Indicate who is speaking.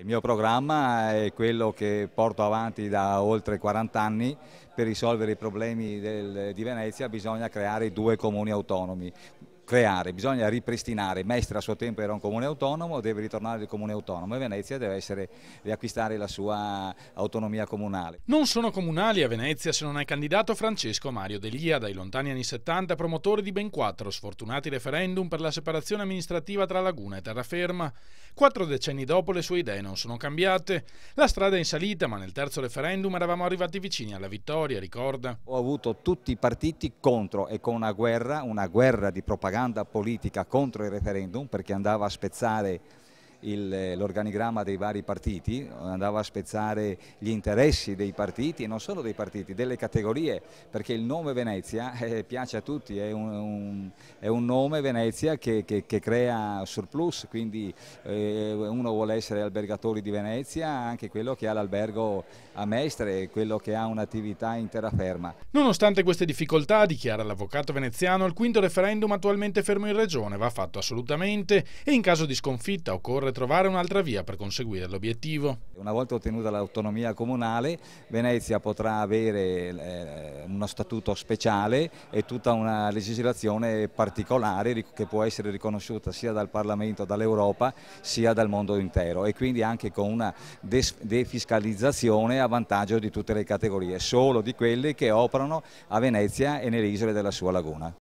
Speaker 1: Il mio programma è quello che porto avanti da oltre 40 anni. Per risolvere i problemi del, di Venezia bisogna creare due comuni autonomi, creare, bisogna ripristinare. Mestre a suo tempo era un comune autonomo, deve ritornare nel comune autonomo e Venezia deve essere, riacquistare la sua autonomia comunale.
Speaker 2: Non sono comunali a Venezia se non è candidato Francesco Mario Delia, dai lontani anni 70 promotore di ben quattro sfortunati referendum per la separazione amministrativa tra Laguna e terraferma. Quattro decenni dopo le sue idee non sono cambiate, la strada è in salita ma nel terzo referendum eravamo arrivati vicini alla vittoria, ricorda.
Speaker 1: Ho avuto tutti i partiti contro e con una guerra, una guerra di propaganda propaganda politica contro il referendum perché andava a spezzare l'organigramma dei vari partiti, andava a spezzare gli interessi dei partiti e non solo dei partiti, delle categorie, perché il nome Venezia eh, piace a tutti, è un, un, è un nome Venezia che, che, che, crea surplus, quindi eh, uno vuole essere albergatore di Venezia, anche quello che ha l'albergo a Mestre, quello che ha un'attività in terraferma.
Speaker 2: Nonostante queste difficoltà, dichiara l'avvocato veneziano, il quinto referendum attualmente fermo in regione va fatto assolutamente e in caso di sconfitta occorre occorre trovare un'altra via per
Speaker 1: conseguire l'obiettivo. Una volta ottenuta l'autonomia comunale, Venezia potrà avere eh, uno statuto speciale e tutta una legislazione particolare che può essere riconosciuta sia dal Parlamento, dall'Europa, sia dal mondo intero e quindi anche con una defiscalizzazione a vantaggio di tutte le categorie, solo di quelle che operano a Venezia e nelle isole della sua laguna.